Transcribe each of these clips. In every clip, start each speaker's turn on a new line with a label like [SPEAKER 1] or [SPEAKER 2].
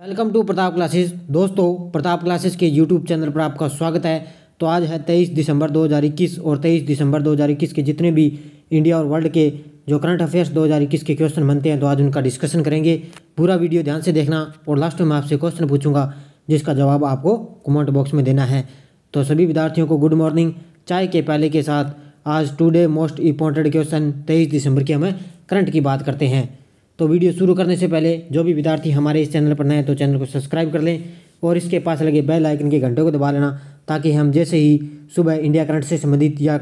[SPEAKER 1] welcome to Pratap classes दोस्तों Pratap classes के YouTube channel पर आपका स्वागत है तो आज है 23 दिसंबर 2021 और 23 दिसंबर 2021 के जितने भी इंडिया और वर्ल्ड के जो करंट अफेयर्स 2021 के क्वेश्चन बनते हैं तो आज उनका डिस्कशन करेंगे पूरा वीडियो ध्यान से देखना और लास्ट में आपसे क्वेश्चन पूछूंगा जिसका जवाब आपको कमेंट बॉक्स में देना है तो सभी विद्यार्थियों को गुड मॉर्निंग चाय के पहले के साथ आज टूडे मोस्ट इंपॉर्टेंट क्वेश्चन तेईस दिसंबर के हमें करंट की बात करते हैं तो वीडियो शुरू करने से पहले जो भी विद्यार्थी हमारे इस चैनल पर नए हैं तो चैनल को सब्सक्राइब कर लें और इसके पास लगे बेल आइकन के घंटे को दबा लेना ताकि हम जैसे ही सुबह इंडिया करंट से संबंधित या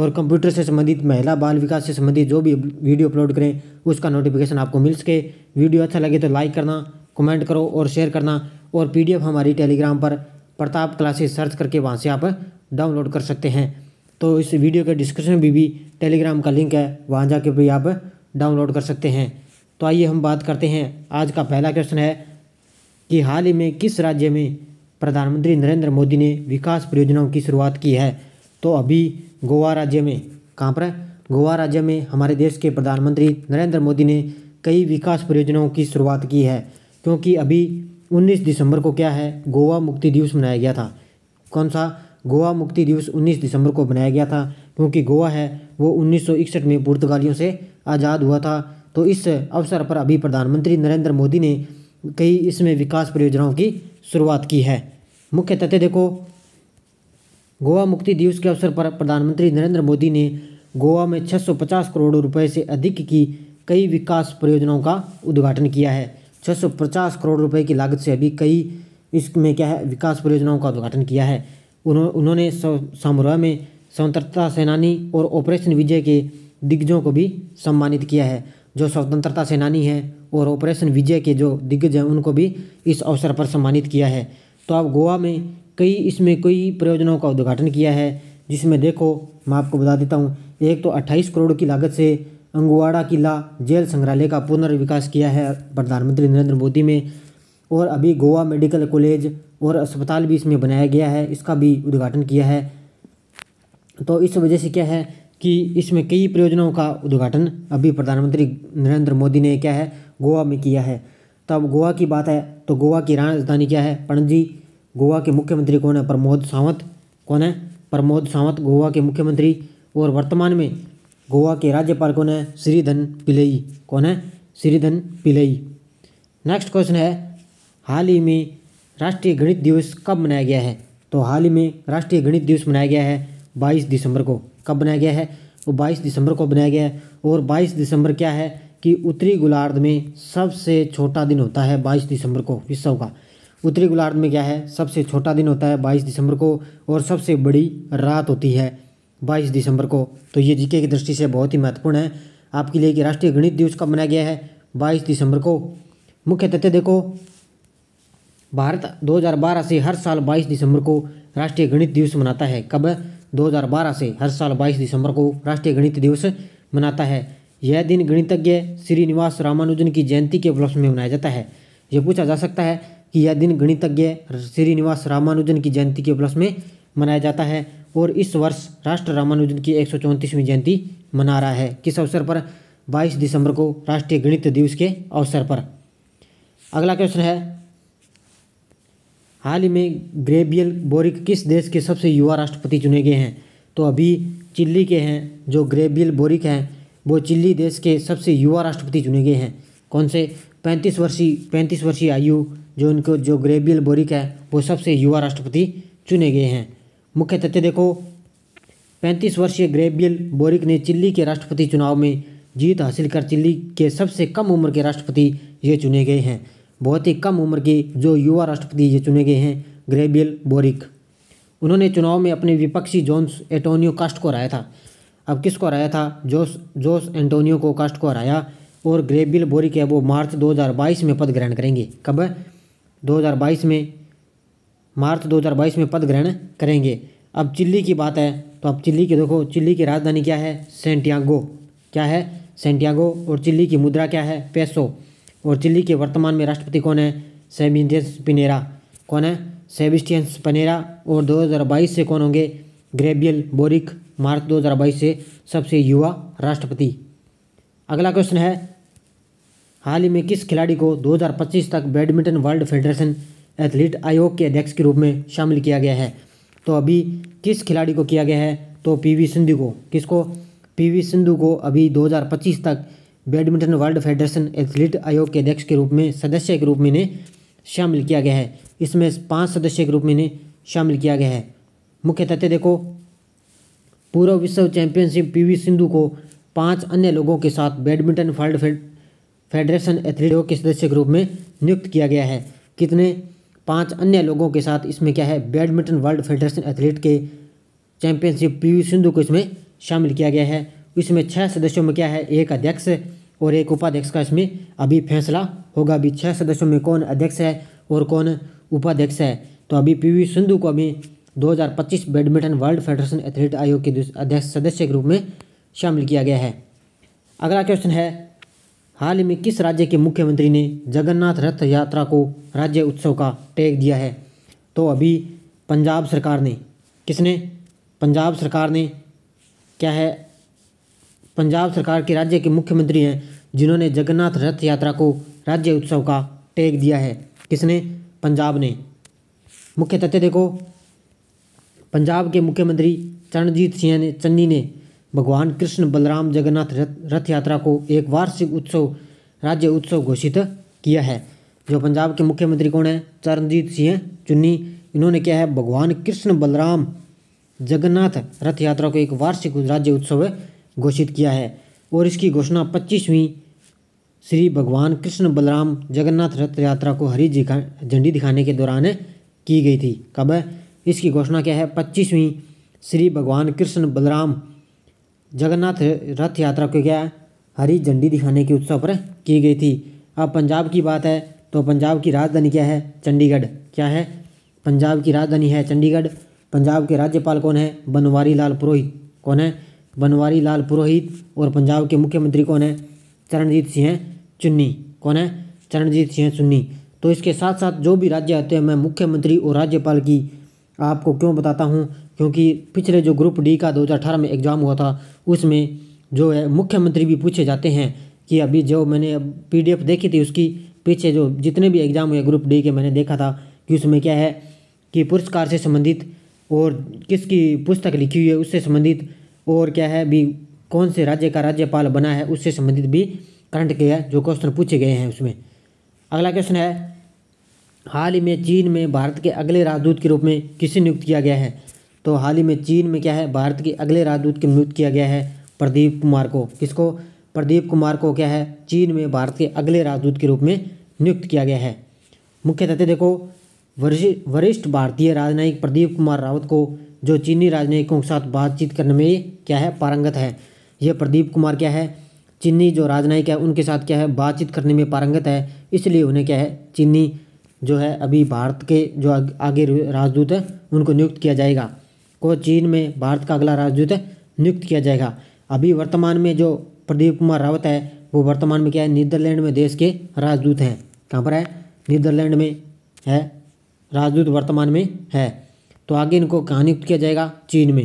[SPEAKER 1] और कंप्यूटर से संबंधित महिला बाल विकास से संबंधित जो भी वीडियो अपलोड करें उसका नोटिफिकेशन आपको मिल सके वीडियो अच्छा लगे तो लाइक करना कमेंट करो और शेयर करना और पी हमारी टेलीग्राम पर प्रताप क्लासेस सर्च करके वहाँ से आप डाउनलोड कर सकते हैं तो इस वीडियो के डिस्क्रिप्शन में भी, भी टेलीग्राम का लिंक है वहाँ जाके भी आप डाउनलोड कर सकते हैं तो आइए हम बात करते हैं आज का पहला क्वेश्चन है कि हाल ही में किस राज्य में प्रधानमंत्री नरेंद्र मोदी ने विकास परियोजनाओं की शुरुआत की है तो अभी गोवा राज्य में कहाँ पर गोवा राज्य में हमारे देश के प्रधानमंत्री नरेंद्र मोदी ने कई विकास परियोजनाओं की शुरुआत की है क्योंकि अभी 19 दिसंबर को क्या है गोवा मुक्ति दिवस मनाया गया था कौन सा गोवा मुक्ति दिवस 19 दिसंबर को मनाया गया था क्योंकि गोवा है वो उन्नीस में पुर्तगालियों से आज़ाद हुआ था तो इस अवसर पर अभी प्रधानमंत्री नरेंद्र मोदी ने कई इसमें विकास परियोजनाओं की शुरुआत की है मुख्य तथ्य देखो गोवा मुक्ति दिवस के अवसर पर प्रधानमंत्री नरेंद्र मोदी ने गोवा में 650 करोड़ रुपए से अधिक की कई विकास परियोजनाओं का उद्घाटन किया है 650 करोड़ रुपए की लागत से अभी कई इसमें क्या है विकास परियोजनाओं का उद्घाटन किया है उन्हों, उन्होंने सामुरा में स्वतंत्रता सेनानी और ऑपरेशन विजय के दिग्गजों को भी सम्मानित किया है जो स्वतंत्रता सेनानी हैं और ऑपरेशन विजय के जो दिग्गज हैं उनको भी इस अवसर पर सम्मानित किया है तो आप गोवा में कई इसमें कई परियोजनाओं का उद्घाटन किया है जिसमें देखो मैं आपको बता देता हूँ एक तो 28 करोड़ की लागत से अंगवाड़ा किला जेल संग्रहालय का पुनर्विकास किया है प्रधानमंत्री नरेंद्र मोदी में और अभी गोवा मेडिकल कॉलेज और अस्पताल भी इसमें बनाया गया है इसका भी उद्घाटन किया है तो इस वजह से क्या है कि इसमें कई परियोजनाओं का उद्घाटन अभी प्रधानमंत्री नरेंद्र मोदी ने क्या है गोवा में किया है तब तो गोवा की बात है तो गोवा की राजधानी क्या है पणजी गोवा के मुख्यमंत्री कौन है प्रमोद सावंत कौन है प्रमोद सावंत गोवा के मुख्यमंत्री और वर्तमान में गोवा के राज्यपाल कौन है श्रीधन पिलई कौन है श्रीधन पिलई नेक्स्ट क्वेश्चन है हाल ही में राष्ट्रीय गणित दिवस कब मनाया गया है तो हाल ही में राष्ट्रीय गणित दिवस मनाया गया है 22 दिसंबर को कब बनाया गया है वो 22 दिसंबर को बनाया गया है और 22 दिसंबर क्या है कि उत्तरी गोलार्ध में सबसे छोटा दिन होता है 22 दिसंबर को विश्व का उत्तरी गोलार्ध में क्या है सबसे छोटा दिन होता है 22 दिसंबर को और सबसे बड़ी रात होती है 22 दिसंबर को तो ये जीके की दृष्टि से बहुत ही महत्वपूर्ण है आपके लिए कि राष्ट्रीय गणित दिवस कब मनाया गया है बाईस दिसंबर को मुख्य तथ्य देखो भारत दो से हर साल बाईस दिसंबर को राष्ट्रीय गणित दिवस मनाता है कब 2012 से हर साल 22 दिसंबर को राष्ट्रीय गणित दिवस मनाता है यह दिन गणितज्ञ श्रीनिवास रामानुजन की जयंती के उपलक्ष्य में मनाया जाता है यह पूछा जा सकता है कि यह दिन गणितज्ञ श्रीनिवास रामानुजन की जयंती के उपलक्ष्य में मनाया जाता है और इस वर्ष राष्ट्र रामानुजन की एक जयंती मना रहा है किस अवसर पर 22 दिसंबर को राष्ट्रीय गणित दिवस के अवसर पर अगला क्वेश्चन है हाल ही में ग्रेबियल बोरिक किस देश के सबसे युवा राष्ट्रपति चुने गए हैं तो अभी चिल्ली के हैं जो ग्रेबियल बोरिक हैं वो चिल्ली देश के सबसे युवा राष्ट्रपति चुने गए हैं कौन से पैंतीस वर्षीय पैंतीस वर्षीय आयु जो उनको जो ग्रेबियल बोरिक है वो सबसे युवा राष्ट्रपति चुने गए हैं मुख्य तथ्य देखो पैंतीस वर्षीय ग्रेबियल बोरिक ने चिल्ली के राष्ट्रपति चुनाव में जीत हासिल कर चिल्ली के सबसे कम उम्र के राष्ट्रपति ये चुने गए हैं बहुत ही कम उम्र के जो युवा राष्ट्रपति ये चुने गए हैं ग्रेबियल बोरिक उन्होंने चुनाव में अपने विपक्षी जोन्स एंटोनियो कास्ट को हराया था अब किसको हराया था जोस जोस एंटोनियो को कास्ट को हराया और ग्रेबियल बोरिक है वो मार्च 2022 में पद ग्रहण करेंगे कब 2022 में मार्च 2022 में पद ग्रहण करेंगे अब चिल्ली की बात है तो अब चिल्ली के देखो चिल्ली की राजधानी क्या है सेंटियागो क्या है सेंटियागो और चिल्ली की मुद्रा क्या है पेसो और चिली के वर्तमान में राष्ट्रपति कौन है सेबिस्टियंस पिनेरा कौन है सेबिस्टियंस पनेरा और 2022 से कौन होंगे ग्रेबियल बोरिक मार्च 2022 से सबसे युवा राष्ट्रपति अगला क्वेश्चन है हाल ही में किस खिलाड़ी को 2025 तक बैडमिंटन वर्ल्ड फेडरेशन एथलीट आयोग के अध्यक्ष के रूप में शामिल किया गया है तो अभी किस खिलाड़ी को किया गया है तो पीवी सिंधु को किसको पीवी सिंधु को अभी दो तक बैडमिंटन वर्ल्ड फेडरेशन एथलीट आयोग के अध्यक्ष के रूप में सदस्य के रूप में इन्हें शामिल किया गया है इसमें पांच सदस्य के रूप में इन्हें शामिल किया गया है मुख्य तथ्य देखो पूर्व विश्व चैंपियनशिप पीवी सिंधु को पांच अन्य लोगों के साथ बैडमिंटन वर्ल्ड फेडरेशन एथलीट आयोग के सदस्य के रूप में नियुक्त किया गया है कितने पांच अन्य लोगों के साथ इसमें क्या है बैडमिंटन वर्ल्ड फेडरेशन एथलीट के चैंपियनशिप पीवी सिंधु को इसमें शामिल किया गया है इसमें छः सदस्यों में क्या है एक अध्यक्ष और एक उपाध्यक्ष का इसमें अभी फैसला होगा अभी छः सदस्यों में कौन अध्यक्ष है और कौन उपाध्यक्ष है तो अभी पी वी सिंधु को अभी 2025 बैडमिंटन वर्ल्ड फेडरेशन एथलीट आयोग के अध्यक्ष सदस्य के रूप में शामिल किया गया है अगला क्वेश्चन है हाल ही में किस राज्य के मुख्यमंत्री ने जगन्नाथ रथ यात्रा को राज्य उत्सव का टैग दिया है तो अभी पंजाब सरकार ने किसने पंजाब सरकार ने क्या है पंजाब सरकार के राज्य के मुख्यमंत्री हैं जिन्होंने जगन्नाथ रथ यात्रा को राज्य उत्सव का टैग दिया है किसने पंजाब ने मुख्य तथ्य देखो पंजाब के मुख्यमंत्री चरणजीत सिंह ने चन्नी ने भगवान कृष्ण बलराम जगन्नाथ रथ रथ यात्रा को एक वार्षिक उत्सव राज्य उत्सव घोषित किया है जो पंजाब के मुख्यमंत्री कौन है चरणजीत सिंह चुन्नी इन्होंने क्या है भगवान कृष्ण बलराम जगन्नाथ रथ यात्रा को एक वार्षिक राज्य उत्सव घोषित किया है और इसकी घोषणा पच्चीसवीं श्री भगवान कृष्ण बलराम जगन्नाथ रथ यात्रा को हरी झंडी दिखाने के दौरान की गई थी कब है इसकी घोषणा क्या है पच्चीसवीं श्री भगवान कृष्ण बलराम जगन्नाथ रथ यात्रा को क्या हरी झंडी दिखाने के उत्सव पर की गई थी अब पंजाब की बात है तो पंजाब की राजधानी क्या है चंडीगढ़ क्या है पंजाब की राजधानी है चंडीगढ़ पंजाब के राज्यपाल कौन है बनवारी लाल पुरोहित कौन है बनवारी लाल पुरोहित और पंजाब के मुख्यमंत्री कौन है चरणजीत सिंह चुन्नी कौन है चरणजीत सिंह चुन्नी तो इसके साथ साथ जो भी राज्य आते हैं मैं मुख्यमंत्री और राज्यपाल की आपको क्यों बताता हूँ क्योंकि पिछले जो ग्रुप डी का दो में एग्ज़ाम हुआ था उसमें जो है मुख्यमंत्री भी पूछे जाते हैं कि अभी जो मैंने पीडीएफ देखी थी उसकी पीछे जो जितने भी एग्ज़ाम हुए ग्रुप डी के मैंने देखा था कि उसमें क्या है कि पुरस्कार से संबंधित और किसकी पुस्तक लिखी हुई है उससे संबंधित और क्या है भी कौन से राज्य का राज्यपाल बना है उससे संबंधित भी करंट के जो क्वेश्चन पूछे गए हैं उसमें अगला क्वेश्चन है हाल ही में चीन में भारत के अगले राजदूत के रूप में किसे नियुक्त किया गया है तो हाल ही में चीन में क्या है भारत के अगले राजदूत के नियुक्त किया गया है प्रदीप कुमार को किसको प्रदीप कुमार को क्या है चीन में भारत के अगले राजदूत के रूप में नियुक्त किया गया है मुख्य तथ्य देखो वरिष्ठ भारतीय राजनयिक प्रदीप कुमार रावत को जो चीनी राजनयिकों के साथ बातचीत करने में क्या है पारंगत है यह प्रदीप कुमार क्या है चीनी जो राजनयिक है उनके साथ क्या है बातचीत करने में पारंगत है इसलिए उन्हें क्या है चीनी जो है अभी भारत के जो आगे राजदूत है उनको नियुक्त किया जाएगा को चीन में भारत का अगला राजदूत नियुक्त किया जाएगा अभी वर्तमान में जो प्रदीप कुमार रावत है वो वर्तमान में क्या है नीदरलैंड में देश के राजदूत हैं कहाँ पर है नीदरलैंड में है राजदूत वर्तमान में है तो आगे इनको नियुक्त किया जाएगा चीन में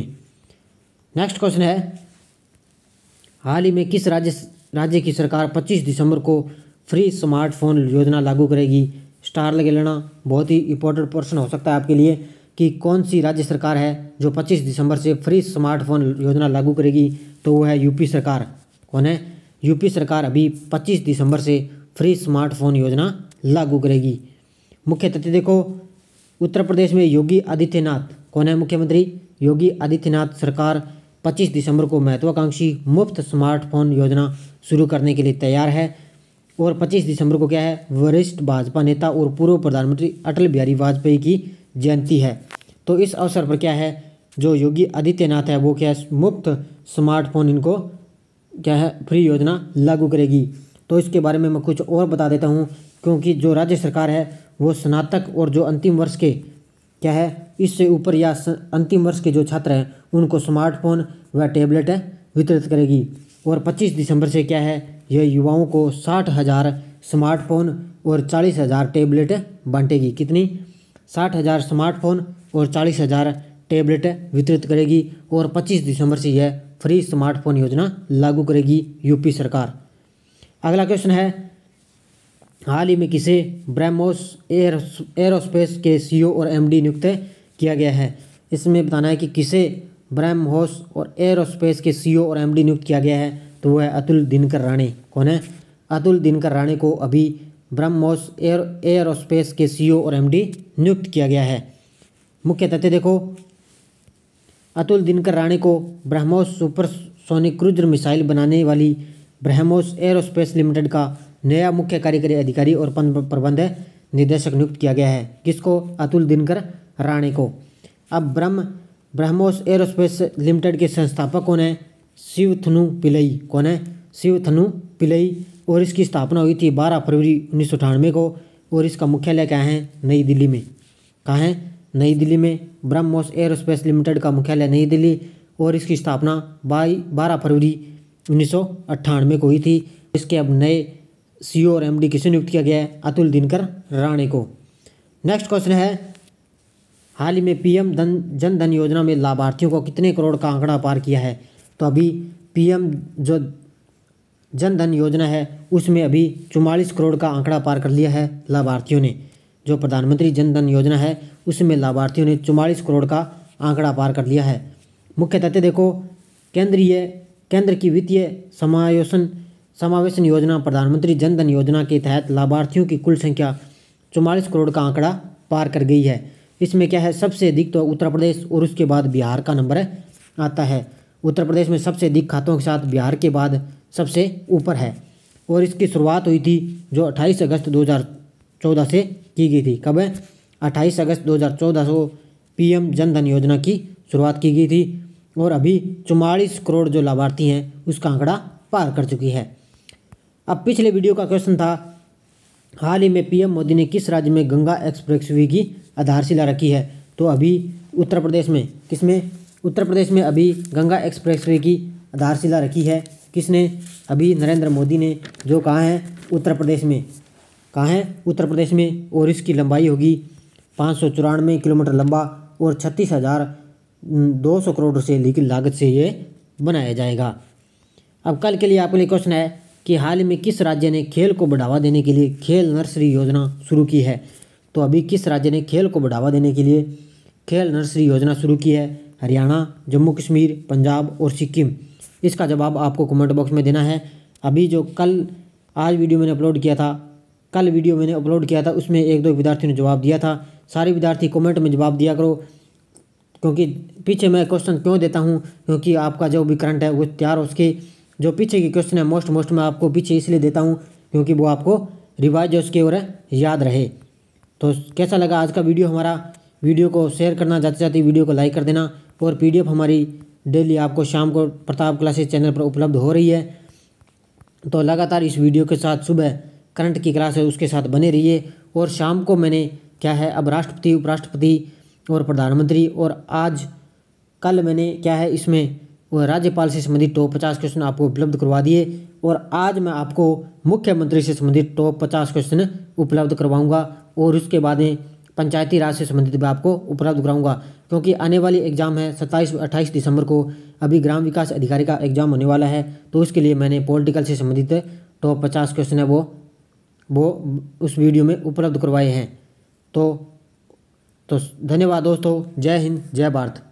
[SPEAKER 1] नेक्स्ट क्वेश्चन है हाल ही में किस राज्य राज्य की सरकार 25 दिसंबर को फ्री स्मार्टफोन योजना लागू करेगी स्टार लगे लेना बहुत ही इंपॉर्टेंट पर्सन हो सकता है आपके लिए कि कौन सी राज्य सरकार है जो 25 दिसंबर से फ्री स्मार्टफोन योजना लागू करेगी तो वो है यूपी सरकार कौन है यूपी सरकार अभी 25 दिसंबर से फ्री स्मार्टफोन योजना लागू करेगी मुख्य तथ्य देखो उत्तर प्रदेश में योगी आदित्यनाथ कौन है मुख्यमंत्री योगी आदित्यनाथ सरकार 25 दिसंबर को महत्वाकांक्षी मुफ्त स्मार्टफोन योजना शुरू करने के लिए तैयार है और 25 दिसंबर को क्या है वरिष्ठ भाजपा नेता और पूर्व प्रधानमंत्री अटल बिहारी वाजपेयी की जयंती है तो इस अवसर पर क्या है जो योगी आदित्यनाथ है वो क्या है मुफ्त स्मार्टफोन इनको क्या है फ्री योजना लागू करेगी तो इसके बारे में मैं कुछ और बता देता हूँ क्योंकि जो राज्य सरकार है वो स्नातक और जो अंतिम वर्ष के क्या है इससे ऊपर या अंतिम वर्ष के जो छात्र हैं उनको स्मार्टफोन व टेबलेट वितरित करेगी और 25 दिसंबर से क्या है यह युवाओं को साठ हज़ार स्मार्टफोन और चालीस हज़ार टेबलेट बांटेगी कितनी साठ हज़ार स्मार्टफोन और चालीस हज़ार टेबलेट वितरित करेगी और 25 दिसंबर से यह फ्री स्मार्टफोन योजना लागू करेगी यूपी सरकार अगला क्वेश्चन है हाल ही में किसे ब्रह्मोस एयर एयरोस्पेस के सीईओ और एमडी नियुक्त किया गया है इसमें बताना है कि किसे ब्रह्मोस और एयरोस्पेस के सीईओ और एमडी नियुक्त किया गया है तो वह है अतुल दिनकर राणे कौन है अतुल दिनकर राणे को अभी ब्रह्मोस एयर एयरोस्पेस के सीईओ और एमडी नियुक्त किया गया है मुख्य तथ्य देखो अतुल दिनकर राणे को BrahMos super sonic cruiser missile बनाने वाली ब्रह्मोस एयरोस्पेस लिमिटेड का नया मुख्य कार्यकारी अधिकारी और प्रबंध निदेशक नियुक्त किया गया है किसको अतुल दिनकर राणे को अब ब्रह्म ब्रह्मोस एरोस्पेस लिमिटेड के संस्थापक कौन है शिव थनु पिलई कौन है शिव थनु पिलई और इसकी स्थापना हुई थी 12 फरवरी उन्नीस को और इसका मुख्यालय क्या है नई दिल्ली में कहाँ है नई दिल्ली में ब्रह्मोस एरोस्पेस लिमिटेड का मुख्यालय नई दिल्ली और इसकी स्थापना बाई बारह फरवरी उन्नीस को हुई थी इसके अब नए सी और एमडी किसे नियुक्त किया गया है अतुल दिनकर राणे को नेक्स्ट क्वेश्चन है हाल ही में पीएम धन जन धन योजना में लाभार्थियों को कितने करोड़ का आंकड़ा पार किया है तो अभी पीएम जो जन धन योजना है उसमें अभी चौवालीस करोड़ का आंकड़ा पार कर लिया है लाभार्थियों ने जो प्रधानमंत्री जन धन योजना है उसमें लाभार्थियों ने चौवालीस करोड़ का आंकड़ा पार कर लिया है मुख्य तथ्य देखो केंद्रीय केंद्र की वित्तीय समायोजन समावेशन योजना प्रधानमंत्री जन धन योजना के तहत लाभार्थियों की कुल संख्या चौवालीस करोड़ का आंकड़ा पार कर गई है इसमें क्या है सबसे अधिक तो उत्तर प्रदेश और उसके बाद बिहार का नंबर आता है उत्तर प्रदेश में सबसे अधिक खातों के साथ बिहार के बाद सबसे ऊपर है और इसकी शुरुआत हुई थी जो 28 अगस्त 2014 से की गई थी कब है 28 अगस्त 2014 को पीएम जनधन योजना की शुरुआत की गई थी और अभी चौवालीस करोड़ जो लाभार्थी हैं उसका आंकड़ा पार कर चुकी है अब पिछले वीडियो का क्वेश्चन था हाल ही में पीएम मोदी ने किस राज्य में गंगा एक्सप्रेस वे की आधारशिला रखी है तो अभी उत्तर प्रदेश में किस में उत्तर प्रदेश में अभी गंगा एक्सप्रेस वे की आधारशिला रखी है किसने अभी नरेंद्र मोदी ने जो कहा है उत्तर प्रदेश में कहा है उत्तर प्रदेश में और इसकी लंबाई होगी पाँच सौ चौरानवे किलोमीटर लंबा और छत्तीस हज़ार दो सौ करोड़ से लेकिन लागत से ये बनाया जाएगा अब कल के लिए आपके लिए क्वेश्चन है कि हाल ही में किस राज्य ने खेल को बढ़ावा देने के लिए खेल नर्सरी योजना शुरू की है तो अभी किस राज्य ने खेल को बढ़ावा देने के लिए खेल नर्सरी योजना शुरू की है हरियाणा जम्मू कश्मीर पंजाब और सिक्किम इसका जवाब आपको कमेंट बॉक्स में देना है अभी जो कल आज वीडियो मैंने अपलोड किया था कल वीडियो मैंने अपलोड किया था उसमें एक दो विद्यार्थियों ने जवाब दिया था सारे विद्यार्थी कमेंट में जवाब दिया करो क्योंकि पीछे मैं क्वेश्चन क्यों देता हूँ क्योंकि आपका जो भी करंट है वो तैयार हो उसके जो पीछे की क्वेश्चन है मोस्ट मोस्ट मैं आपको पीछे इसलिए देता हूँ क्योंकि वो आपको रिवाइज उसकी और याद रहे तो कैसा लगा आज का वीडियो हमारा वीडियो को शेयर करना जाते जाते वीडियो को लाइक कर देना और पी हमारी डेली आपको शाम को प्रताप क्लासेस चैनल पर उपलब्ध हो रही है तो लगातार इस वीडियो के साथ सुबह करंट की क्लास है उसके साथ बने रहिए और शाम को मैंने क्या है अब राष्ट्रपति उपराष्ट्रपति और प्रधानमंत्री और आज कल मैंने क्या है इसमें व राज्यपाल से संबंधित टॉप पचास क्वेश्चन आपको उपलब्ध करवा दिए और आज मैं आपको मुख्यमंत्री से संबंधित टॉप पचास क्वेश्चन उपलब्ध करवाऊँगा और उसके बाद में पंचायती राज से संबंधित भी आपको उपलब्ध कराऊंगा क्योंकि आने वाली एग्जाम है सत्ताईस अट्ठाईस दिसंबर को अभी ग्राम विकास अधिकारी का एग्जाम होने वाला है तो उसके लिए मैंने पॉलिटिकल से संबंधित टॉप पचास क्वेश्चन है वो वो उस वीडियो में उपलब्ध करवाए हैं तो तो धन्यवाद दोस्तों जय हिंद जय भारत